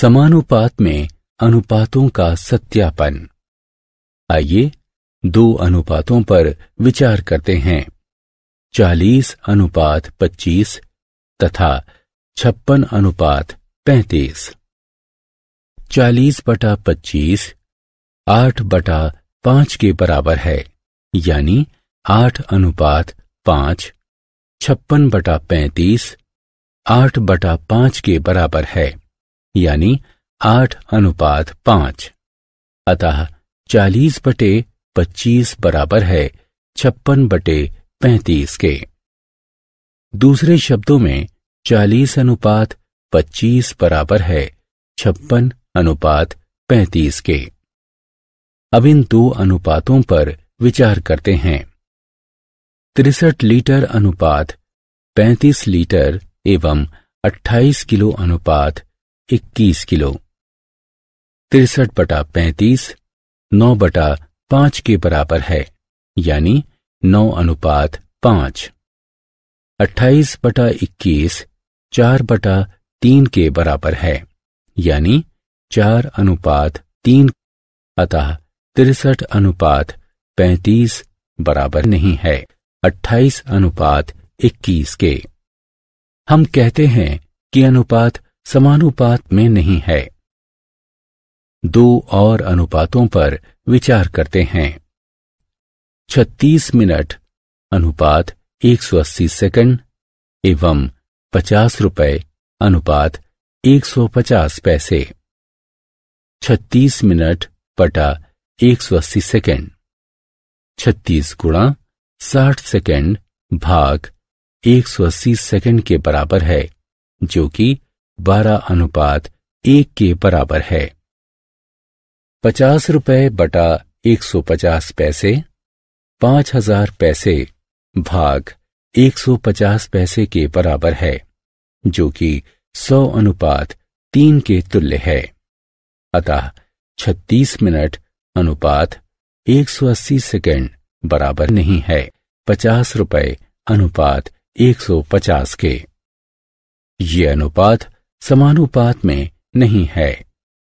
समानुपात में अनुपातों का सत्यापन आइए दो अनुपातों पर विचार करते हैं चालीस अनुपात पच्चीस तथा छप्पन अनुपात पैंतीस चालीस बटा पच्चीस आठ बटा पांच के बराबर है यानी आठ अनुपात पांच छप्पन बटा पैंतीस आठ बटा पांच के बराबर है यानी आठ अनुपात पांच अतः चालीस बटे पच्चीस बराबर है छप्पन बटे पैंतीस के दूसरे शब्दों में चालीस अनुपात पच्चीस बराबर है छप्पन अनुपात पैंतीस के अब इन दो अनुपातों पर विचार करते हैं तिरसठ लीटर अनुपात पैंतीस लीटर एवं अट्ठाईस किलो अनुपात इक्कीस किलो तिरसठ बटा पैंतीस नौ बटा पांच के बराबर है यानी नौ अनुपात पांच अट्ठाईस बटा इक्कीस चार बटा तीन के बराबर है यानी चार अनुपात तीन अतः तिरसठ अनुपात पैंतीस बराबर नहीं है अट्ठाईस अनुपात इक्कीस के हम कहते हैं कि अनुपात समानुपात में नहीं है दो और अनुपातों पर विचार करते हैं 36 मिनट अनुपात 180 सेकंड एवं पचास रुपये अनुपात 150 पैसे 36 मिनट पटा 180 सेकंड छत्तीस गुणा साठ सेकंड भाग 180 सेकंड के बराबर है जो कि बारह अनुपात एक के बराबर है पचास रुपए बटा एक सौ पचास पैसे पांच हजार पैसे भाग एक सौ पचास पैसे के बराबर है जो कि सौ अनुपात तीन के तुल्य है अतः छत्तीस मिनट अनुपात एक सौ अस्सी सेकेंड बराबर नहीं है पचास रुपए अनुपात एक सौ पचास के ये अनुपात समानुपात में नहीं है